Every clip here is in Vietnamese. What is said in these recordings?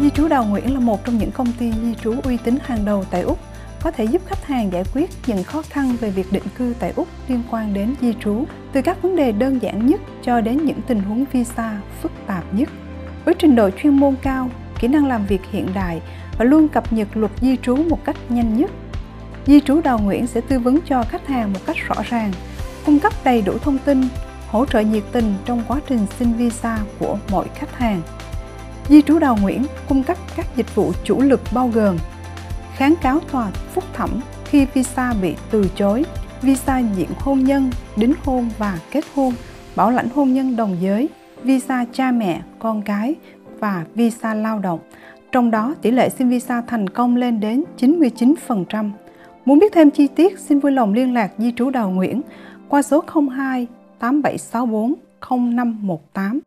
Di trú Đào Nguyễn là một trong những công ty di trú uy tín hàng đầu tại Úc, có thể giúp khách hàng giải quyết những khó khăn về việc định cư tại Úc liên quan đến di trú, từ các vấn đề đơn giản nhất cho đến những tình huống visa phức tạp nhất. Với trình độ chuyên môn cao, kỹ năng làm việc hiện đại và luôn cập nhật luật di trú một cách nhanh nhất, Di trú Đào Nguyễn sẽ tư vấn cho khách hàng một cách rõ ràng, cung cấp đầy đủ thông tin, hỗ trợ nhiệt tình trong quá trình xin visa của mọi khách hàng. Di trú Đào Nguyễn cung cấp các dịch vụ chủ lực bao gồm kháng cáo tòa phúc thẩm khi visa bị từ chối, visa diện hôn nhân, đính hôn và kết hôn, bảo lãnh hôn nhân đồng giới, visa cha mẹ, con cái và visa lao động. Trong đó, tỷ lệ xin visa thành công lên đến 99%. Muốn biết thêm chi tiết, xin vui lòng liên lạc Di trú Đào Nguyễn qua số 02 8764 0518.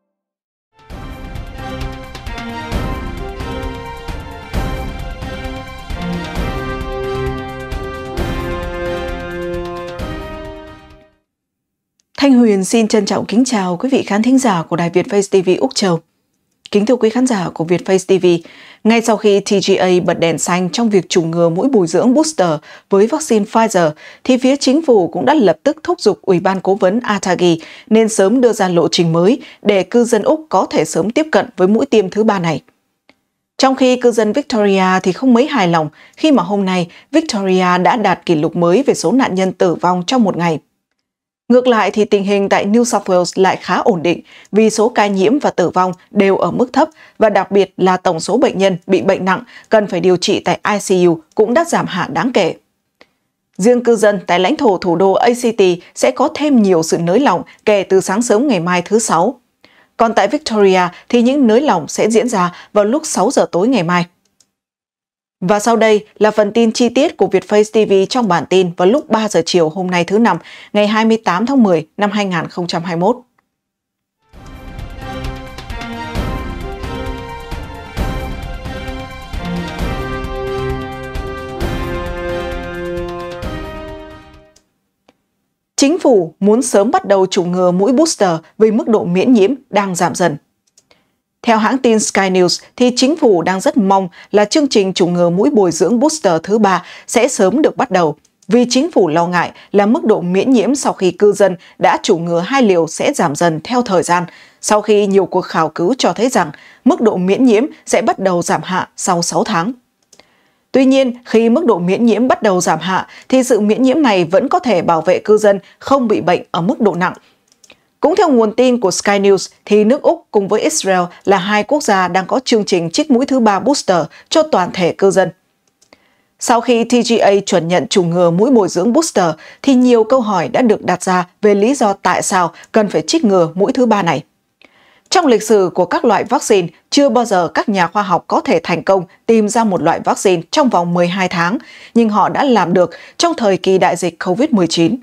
Thanh Huyền xin trân trọng kính chào quý vị khán thính giả của Đài Việt Face TV Úc Châu. Kính thưa quý khán giả của Việt Face TV, ngay sau khi TGA bật đèn xanh trong việc chủng ngừa mũi bồi dưỡng booster với vaccine Pfizer, thì phía chính phủ cũng đã lập tức thúc giục Ủy ban Cố vấn Atagi nên sớm đưa ra lộ trình mới để cư dân Úc có thể sớm tiếp cận với mũi tiêm thứ ba này. Trong khi cư dân Victoria thì không mấy hài lòng khi mà hôm nay Victoria đã đạt kỷ lục mới về số nạn nhân tử vong trong một ngày – Ngược lại thì tình hình tại New South Wales lại khá ổn định vì số ca nhiễm và tử vong đều ở mức thấp và đặc biệt là tổng số bệnh nhân bị bệnh nặng cần phải điều trị tại ICU cũng đã giảm hạ đáng kể. Riêng cư dân tại lãnh thổ thủ đô ACT sẽ có thêm nhiều sự nới lỏng kể từ sáng sớm ngày mai thứ Sáu. Còn tại Victoria thì những nới lỏng sẽ diễn ra vào lúc 6 giờ tối ngày mai. Và sau đây là phần tin chi tiết của Vietface TV trong bản tin vào lúc 3 giờ chiều hôm nay thứ Năm, ngày 28 tháng 10 năm 2021. Chính phủ muốn sớm bắt đầu chủng ngừa mũi booster vì mức độ miễn nhiễm đang giảm dần. Theo hãng tin Sky News, thì chính phủ đang rất mong là chương trình chủng ngừa mũi bồi dưỡng booster thứ ba sẽ sớm được bắt đầu, vì chính phủ lo ngại là mức độ miễn nhiễm sau khi cư dân đã chủng ngừa hai liều sẽ giảm dần theo thời gian, sau khi nhiều cuộc khảo cứu cho thấy rằng mức độ miễn nhiễm sẽ bắt đầu giảm hạ sau 6 tháng. Tuy nhiên, khi mức độ miễn nhiễm bắt đầu giảm hạ, thì sự miễn nhiễm này vẫn có thể bảo vệ cư dân không bị bệnh ở mức độ nặng cũng theo nguồn tin của Sky News, thì nước Úc cùng với Israel là hai quốc gia đang có chương trình trích mũi thứ ba booster cho toàn thể cư dân. Sau khi TGA chuẩn nhận chủng ngừa mũi bồi dưỡng booster, thì nhiều câu hỏi đã được đặt ra về lý do tại sao cần phải trích ngừa mũi thứ ba này. Trong lịch sử của các loại vaccine, chưa bao giờ các nhà khoa học có thể thành công tìm ra một loại vaccine trong vòng 12 tháng, nhưng họ đã làm được trong thời kỳ đại dịch COVID-19.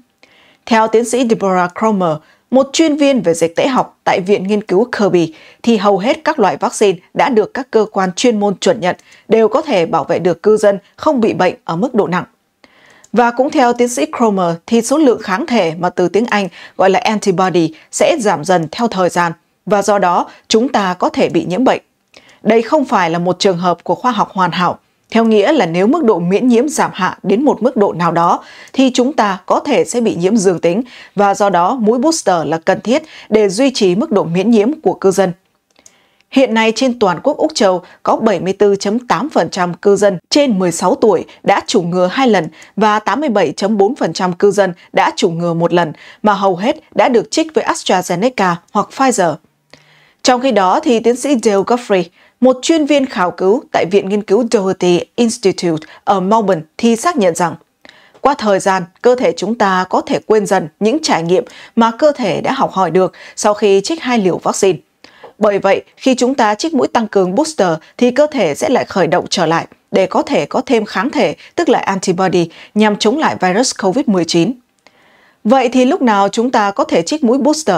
Theo tiến sĩ Deborah Cromer, một chuyên viên về dịch tễ học tại Viện Nghiên cứu Kirby, thì hầu hết các loại vaccine đã được các cơ quan chuyên môn chuẩn nhận đều có thể bảo vệ được cư dân không bị bệnh ở mức độ nặng. Và cũng theo tiến sĩ Cromer thì số lượng kháng thể mà từ tiếng Anh gọi là antibody sẽ giảm dần theo thời gian và do đó chúng ta có thể bị nhiễm bệnh. Đây không phải là một trường hợp của khoa học hoàn hảo, theo nghĩa là nếu mức độ miễn nhiễm giảm hạ đến một mức độ nào đó thì chúng ta có thể sẽ bị nhiễm dương tính và do đó mũi booster là cần thiết để duy trì mức độ miễn nhiễm của cư dân. Hiện nay trên toàn quốc Úc Châu có 74.8% cư dân trên 16 tuổi đã chủng ngừa 2 lần và 87.4% cư dân đã chủng ngừa một lần mà hầu hết đã được trích với AstraZeneca hoặc Pfizer. Trong khi đó thì tiến sĩ Dale Guthrie, một chuyên viên khảo cứu tại Viện Nghiên cứu Doherty Institute ở Melbourne thì xác nhận rằng qua thời gian, cơ thể chúng ta có thể quên dần những trải nghiệm mà cơ thể đã học hỏi được sau khi trích hai liều vaccine. Bởi vậy, khi chúng ta trích mũi tăng cường booster thì cơ thể sẽ lại khởi động trở lại để có thể có thêm kháng thể, tức là antibody, nhằm chống lại virus COVID-19. Vậy thì lúc nào chúng ta có thể trích mũi booster?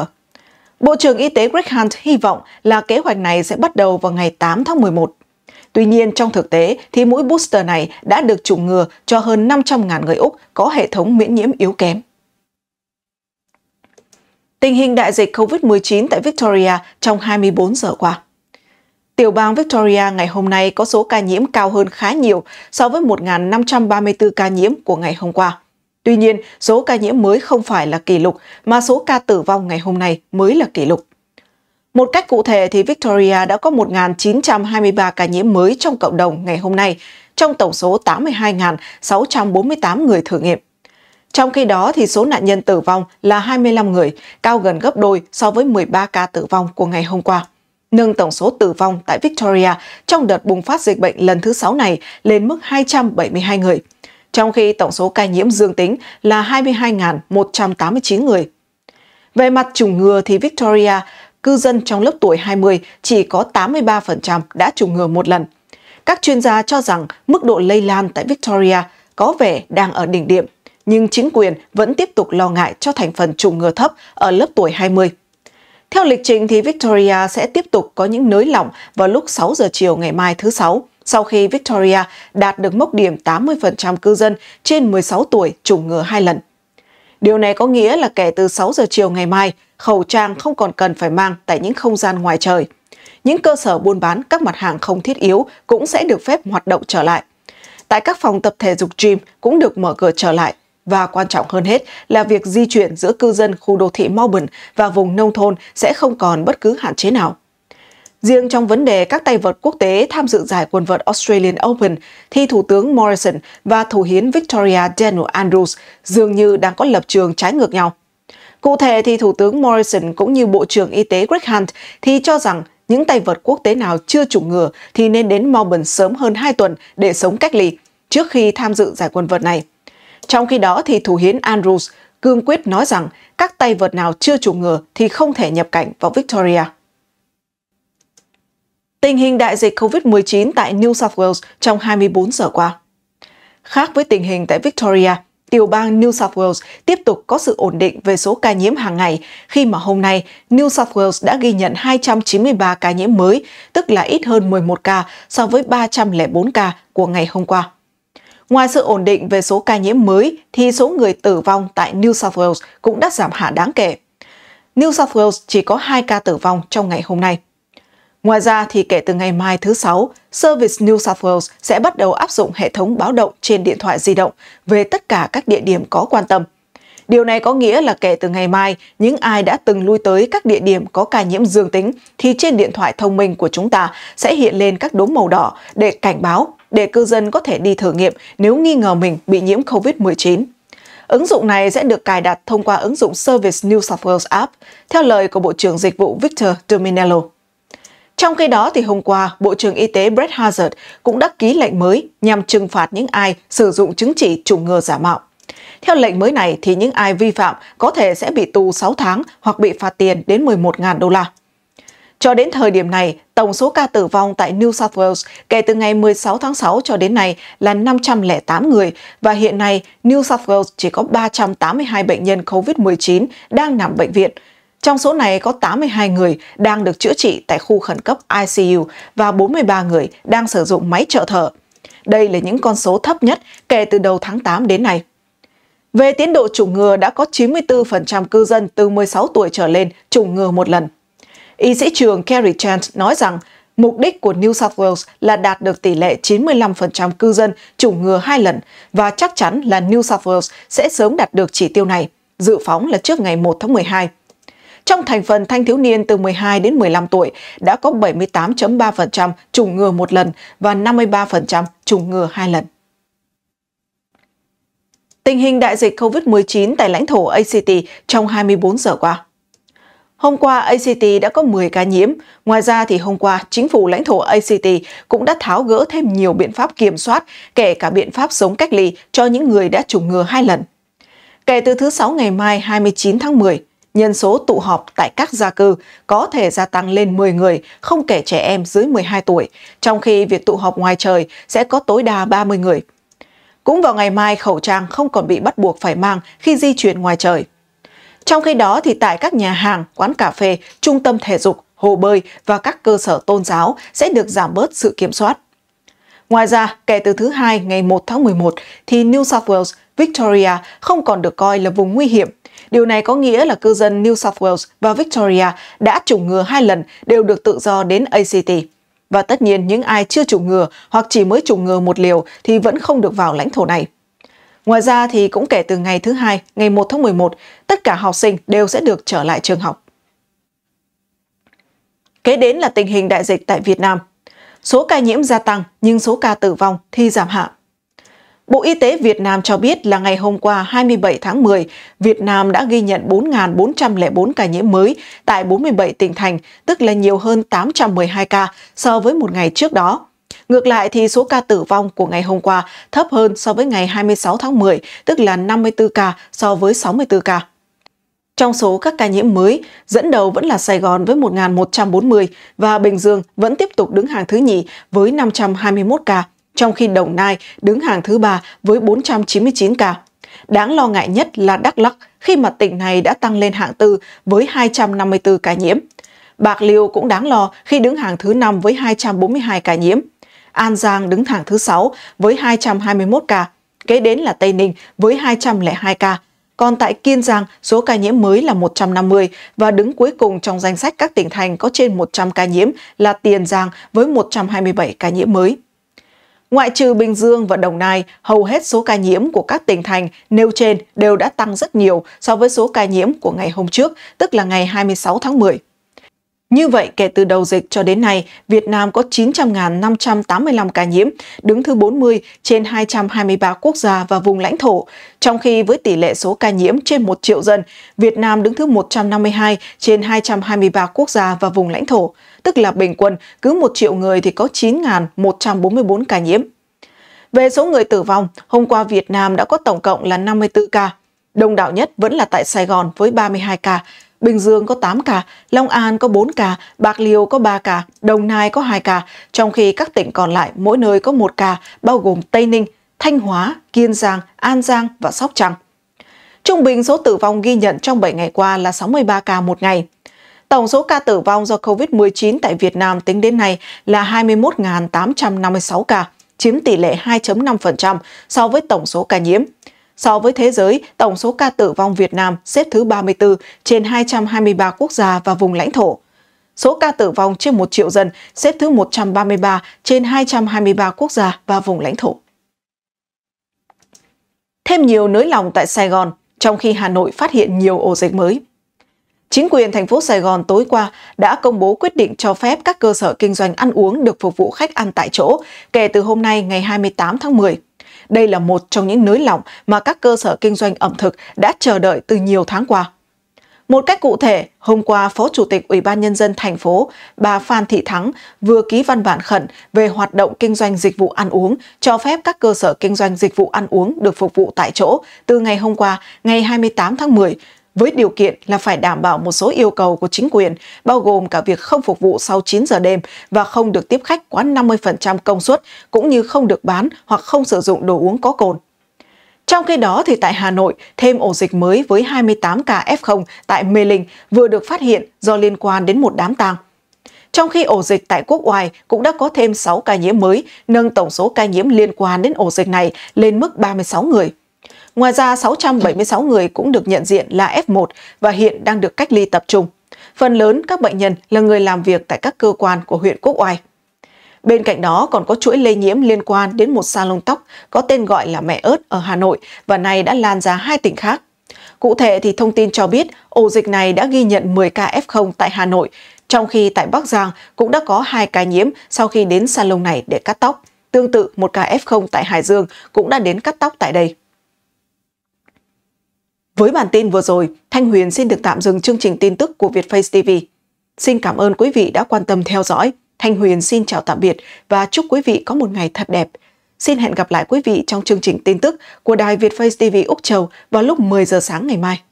Bộ trưởng Y tế Greg Hunt hy vọng là kế hoạch này sẽ bắt đầu vào ngày 8 tháng 11. Tuy nhiên, trong thực tế thì mũi booster này đã được chủng ngừa cho hơn 500.000 người Úc có hệ thống miễn nhiễm yếu kém. Tình hình đại dịch COVID-19 tại Victoria trong 24 giờ qua. Tiểu bang Victoria ngày hôm nay có số ca nhiễm cao hơn khá nhiều so với 1.534 ca nhiễm của ngày hôm qua. Tuy nhiên, số ca nhiễm mới không phải là kỷ lục, mà số ca tử vong ngày hôm nay mới là kỷ lục. Một cách cụ thể thì Victoria đã có 1.923 ca nhiễm mới trong cộng đồng ngày hôm nay, trong tổng số 82.648 người thử nghiệm. Trong khi đó thì số nạn nhân tử vong là 25 người, cao gần gấp đôi so với 13 ca tử vong của ngày hôm qua. Nâng tổng số tử vong tại Victoria trong đợt bùng phát dịch bệnh lần thứ 6 này lên mức 272 người – trong khi tổng số ca nhiễm dương tính là 22.189 người. Về mặt chủng ngừa thì Victoria, cư dân trong lớp tuổi 20 chỉ có 83% đã chủng ngừa một lần. Các chuyên gia cho rằng mức độ lây lan tại Victoria có vẻ đang ở đỉnh điểm, nhưng chính quyền vẫn tiếp tục lo ngại cho thành phần chủng ngừa thấp ở lớp tuổi 20. Theo lịch trình thì Victoria sẽ tiếp tục có những nới lỏng vào lúc 6 giờ chiều ngày mai thứ Sáu, sau khi Victoria đạt được mốc điểm 80% cư dân trên 16 tuổi chủng ngừa hai lần. Điều này có nghĩa là kể từ 6 giờ chiều ngày mai, khẩu trang không còn cần phải mang tại những không gian ngoài trời. Những cơ sở buôn bán các mặt hàng không thiết yếu cũng sẽ được phép hoạt động trở lại. Tại các phòng tập thể dục gym cũng được mở cửa trở lại và quan trọng hơn hết là việc di chuyển giữa cư dân khu đô thị Melbourne và vùng nông thôn sẽ không còn bất cứ hạn chế nào. Riêng trong vấn đề các tay vợt quốc tế tham dự giải quần vợt Australian Open thì Thủ tướng Morrison và Thủ hiến Victoria Daniel Andrews dường như đang có lập trường trái ngược nhau. Cụ thể thì Thủ tướng Morrison cũng như Bộ trưởng Y tế Greg Hunt thì cho rằng những tay vợt quốc tế nào chưa chủng ngừa thì nên đến Melbourne sớm hơn 2 tuần để sống cách ly trước khi tham dự giải quần vợt này. Trong khi đó thì Thủ hiến Andrews cương quyết nói rằng các tay vợt nào chưa chủng ngừa thì không thể nhập cảnh vào Victoria tình hình đại dịch COVID-19 tại New South Wales trong 24 giờ qua. Khác với tình hình tại Victoria, tiểu bang New South Wales tiếp tục có sự ổn định về số ca nhiễm hàng ngày khi mà hôm nay New South Wales đã ghi nhận 293 ca nhiễm mới, tức là ít hơn 11 ca so với 304 ca của ngày hôm qua. Ngoài sự ổn định về số ca nhiễm mới thì số người tử vong tại New South Wales cũng đã giảm hạ đáng kể. New South Wales chỉ có 2 ca tử vong trong ngày hôm nay. Ngoài ra thì kể từ ngày mai thứ Sáu, Service New South Wales sẽ bắt đầu áp dụng hệ thống báo động trên điện thoại di động về tất cả các địa điểm có quan tâm. Điều này có nghĩa là kể từ ngày mai, những ai đã từng lui tới các địa điểm có ca nhiễm dương tính thì trên điện thoại thông minh của chúng ta sẽ hiện lên các đốm màu đỏ để cảnh báo để cư dân có thể đi thử nghiệm nếu nghi ngờ mình bị nhiễm COVID-19. Ứng dụng này sẽ được cài đặt thông qua ứng dụng Service New South Wales App, theo lời của Bộ trưởng Dịch vụ Victor Dominello. Trong khi đó, thì hôm qua, Bộ trưởng Y tế Brett Hazard cũng đã ký lệnh mới nhằm trừng phạt những ai sử dụng chứng chỉ chủng ngừa giả mạo. Theo lệnh mới này, thì những ai vi phạm có thể sẽ bị tù 6 tháng hoặc bị phạt tiền đến 11.000 đô la. Cho đến thời điểm này, tổng số ca tử vong tại New South Wales kể từ ngày 16 tháng 6 cho đến nay là 508 người và hiện nay New South Wales chỉ có 382 bệnh nhân COVID-19 đang nằm bệnh viện, trong số này có 82 người đang được chữa trị tại khu khẩn cấp ICU và 43 người đang sử dụng máy trợ thở. Đây là những con số thấp nhất kể từ đầu tháng 8 đến nay. Về tiến độ chủng ngừa đã có 94% cư dân từ 16 tuổi trở lên chủng ngừa một lần. Y sĩ trường Kerry Chant nói rằng mục đích của New South Wales là đạt được tỷ lệ 95% cư dân chủng ngừa hai lần và chắc chắn là New South Wales sẽ sớm đạt được chỉ tiêu này, dự phóng là trước ngày 1 tháng 12. Trong thành phần thanh thiếu niên từ 12 đến 15 tuổi đã có 78.3% trùng ngừa một lần và 53% trùng ngừa hai lần. Tình hình đại dịch COVID-19 tại lãnh thổ ACT trong 24 giờ qua. Hôm qua, ACT đã có 10 ca nhiễm. Ngoài ra, thì hôm qua, chính phủ lãnh thổ ACT cũng đã tháo gỡ thêm nhiều biện pháp kiểm soát, kể cả biện pháp sống cách ly cho những người đã chủng ngừa hai lần. Kể từ thứ Sáu ngày mai 29 tháng 10, nhân số tụ họp tại các gia cư có thể gia tăng lên 10 người, không kể trẻ em dưới 12 tuổi, trong khi việc tụ họp ngoài trời sẽ có tối đa 30 người. Cũng vào ngày mai, khẩu trang không còn bị bắt buộc phải mang khi di chuyển ngoài trời. Trong khi đó thì tại các nhà hàng, quán cà phê, trung tâm thể dục, hồ bơi và các cơ sở tôn giáo sẽ được giảm bớt sự kiểm soát. Ngoài ra, kể từ thứ hai ngày 1 tháng 11 thì New South Wales, Victoria không còn được coi là vùng nguy hiểm Điều này có nghĩa là cư dân New South Wales và Victoria đã chủng ngừa hai lần đều được tự do đến ACT. Và tất nhiên những ai chưa chủng ngừa hoặc chỉ mới chủng ngừa một liều thì vẫn không được vào lãnh thổ này. Ngoài ra thì cũng kể từ ngày thứ hai, ngày 1 tháng 11, tất cả học sinh đều sẽ được trở lại trường học. Kế đến là tình hình đại dịch tại Việt Nam. Số ca nhiễm gia tăng nhưng số ca tử vong thì giảm hạng. Bộ Y tế Việt Nam cho biết là ngày hôm qua 27 tháng 10, Việt Nam đã ghi nhận 4.404 ca nhiễm mới tại 47 tỉnh thành, tức là nhiều hơn 812 ca so với một ngày trước đó. Ngược lại thì số ca tử vong của ngày hôm qua thấp hơn so với ngày 26 tháng 10, tức là 54 ca so với 64 ca. Trong số các ca nhiễm mới, dẫn đầu vẫn là Sài Gòn với 1.140 và Bình Dương vẫn tiếp tục đứng hàng thứ nhì với 521 ca trong khi Đồng Nai đứng hàng thứ ba với 499 ca. Đáng lo ngại nhất là Đắk Lắk khi mà tỉnh này đã tăng lên hạng tư với 254 ca nhiễm. Bạc Liêu cũng đáng lo khi đứng hàng thứ năm với 242 ca nhiễm. An Giang đứng hàng thứ sáu với 221 ca, kế đến là Tây Ninh với 202 ca. Còn tại Kiên Giang, số ca nhiễm mới là 150 và đứng cuối cùng trong danh sách các tỉnh thành có trên 100 ca nhiễm là Tiền Giang với 127 ca nhiễm mới. Ngoại trừ Bình Dương và Đồng Nai, hầu hết số ca nhiễm của các tỉnh thành nêu trên đều đã tăng rất nhiều so với số ca nhiễm của ngày hôm trước, tức là ngày 26 tháng 10. Như vậy, kể từ đầu dịch cho đến nay, Việt Nam có 900.585 ca nhiễm, đứng thứ 40 trên 223 quốc gia và vùng lãnh thổ. Trong khi với tỷ lệ số ca nhiễm trên 1 triệu dân, Việt Nam đứng thứ 152 trên 223 quốc gia và vùng lãnh thổ, tức là bình quân cứ 1 triệu người thì có 9.144 ca nhiễm. Về số người tử vong, hôm qua Việt Nam đã có tổng cộng là 54 ca. Đông đảo nhất vẫn là tại Sài Gòn với 32 ca, Bình Dương có 8 ca, Long An có 4 ca, Bạc Liêu có 3 ca, Đồng Nai có 2 ca, trong khi các tỉnh còn lại mỗi nơi có 1 ca, bao gồm Tây Ninh, Thanh Hóa, Kiên Giang, An Giang và Sóc Trăng. Trung bình số tử vong ghi nhận trong 7 ngày qua là 63 ca một ngày. Tổng số ca tử vong do COVID-19 tại Việt Nam tính đến nay là 21.856 ca, chiếm tỷ lệ 2.5% so với tổng số ca nhiễm. So với thế giới, tổng số ca tử vong Việt Nam xếp thứ 34 trên 223 quốc gia và vùng lãnh thổ. Số ca tử vong trên 1 triệu dân xếp thứ 133 trên 223 quốc gia và vùng lãnh thổ. Thêm nhiều nới lòng tại Sài Gòn, trong khi Hà Nội phát hiện nhiều ổ dịch mới. Chính quyền thành phố Sài Gòn tối qua đã công bố quyết định cho phép các cơ sở kinh doanh ăn uống được phục vụ khách ăn tại chỗ kể từ hôm nay ngày 28 tháng 10. Đây là một trong những nới lỏng mà các cơ sở kinh doanh ẩm thực đã chờ đợi từ nhiều tháng qua. Một cách cụ thể, hôm qua Phó Chủ tịch Ủy ban Nhân dân thành phố, bà Phan Thị Thắng vừa ký văn bản khẩn về hoạt động kinh doanh dịch vụ ăn uống, cho phép các cơ sở kinh doanh dịch vụ ăn uống được phục vụ tại chỗ từ ngày hôm qua, ngày 28 tháng 10, với điều kiện là phải đảm bảo một số yêu cầu của chính quyền, bao gồm cả việc không phục vụ sau 9 giờ đêm và không được tiếp khách quá 50% công suất, cũng như không được bán hoặc không sử dụng đồ uống có cồn. Trong khi đó, thì tại Hà Nội, thêm ổ dịch mới với 28 ca F0 tại Mê Linh vừa được phát hiện do liên quan đến một đám tang. Trong khi ổ dịch tại Quốc ngoài cũng đã có thêm 6 ca nhiễm mới, nâng tổng số ca nhiễm liên quan đến ổ dịch này lên mức 36 người. Ngoài ra, 676 người cũng được nhận diện là F1 và hiện đang được cách ly tập trung. Phần lớn các bệnh nhân là người làm việc tại các cơ quan của huyện Quốc Oai. Bên cạnh đó còn có chuỗi lây nhiễm liên quan đến một salon tóc có tên gọi là mẹ ớt ở Hà Nội và nay đã lan ra hai tỉnh khác. Cụ thể thì thông tin cho biết ổ dịch này đã ghi nhận 10 ca F0 tại Hà Nội, trong khi tại Bắc Giang cũng đã có hai ca nhiễm sau khi đến salon này để cắt tóc. Tương tự, một ca F0 tại Hải Dương cũng đã đến cắt tóc tại đây. Với bản tin vừa rồi, Thanh Huyền xin được tạm dừng chương trình tin tức của Vietface TV. Xin cảm ơn quý vị đã quan tâm theo dõi. Thanh Huyền xin chào tạm biệt và chúc quý vị có một ngày thật đẹp. Xin hẹn gặp lại quý vị trong chương trình tin tức của Đài Vietface TV Úc Châu vào lúc 10 giờ sáng ngày mai.